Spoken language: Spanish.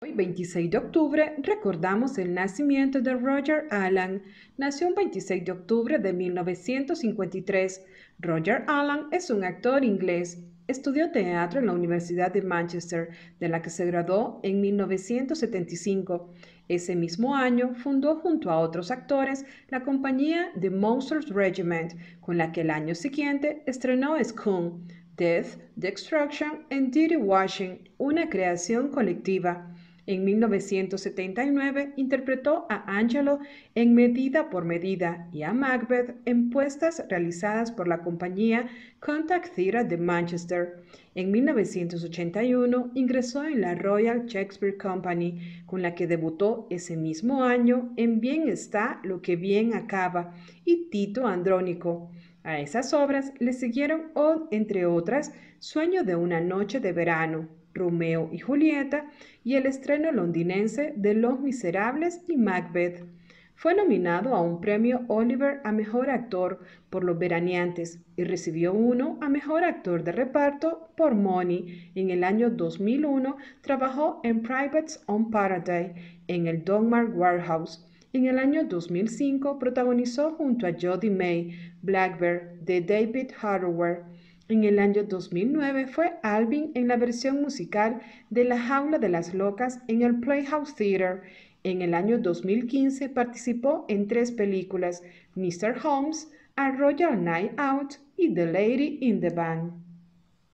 Hoy, 26 de octubre, recordamos el nacimiento de Roger Allen. Nació el 26 de octubre de 1953. Roger Allen es un actor inglés. Estudió teatro en la Universidad de Manchester, de la que se graduó en 1975. Ese mismo año fundó junto a otros actores la compañía The Monsters Regiment, con la que el año siguiente estrenó Skunk, Death, Destruction and Dirty Washing, una creación colectiva. En 1979 interpretó a Angelo en Medida por Medida y a Macbeth en puestas realizadas por la compañía Contact Theatre de Manchester. En 1981 ingresó en la Royal Shakespeare Company, con la que debutó ese mismo año en Bien está lo que bien acaba y Tito Andrónico. A esas obras le siguieron, entre otras, Sueño de una noche de verano, Romeo y Julieta y el estreno londinense de Los Miserables y Macbeth. Fue nominado a un premio Oliver a Mejor Actor por Los Veraneantes y recibió uno a Mejor Actor de Reparto por Money. En el año 2001 trabajó en Privates on Paradise en el Donmar Warehouse en el año 2005 protagonizó junto a Jodie May Blackbird de David Harrower. En el año 2009 fue Alvin en la versión musical de La Jaula de las Locas en el Playhouse Theater. En el año 2015 participó en tres películas, Mr. Holmes, A Royal Night Out y The Lady in the Bank.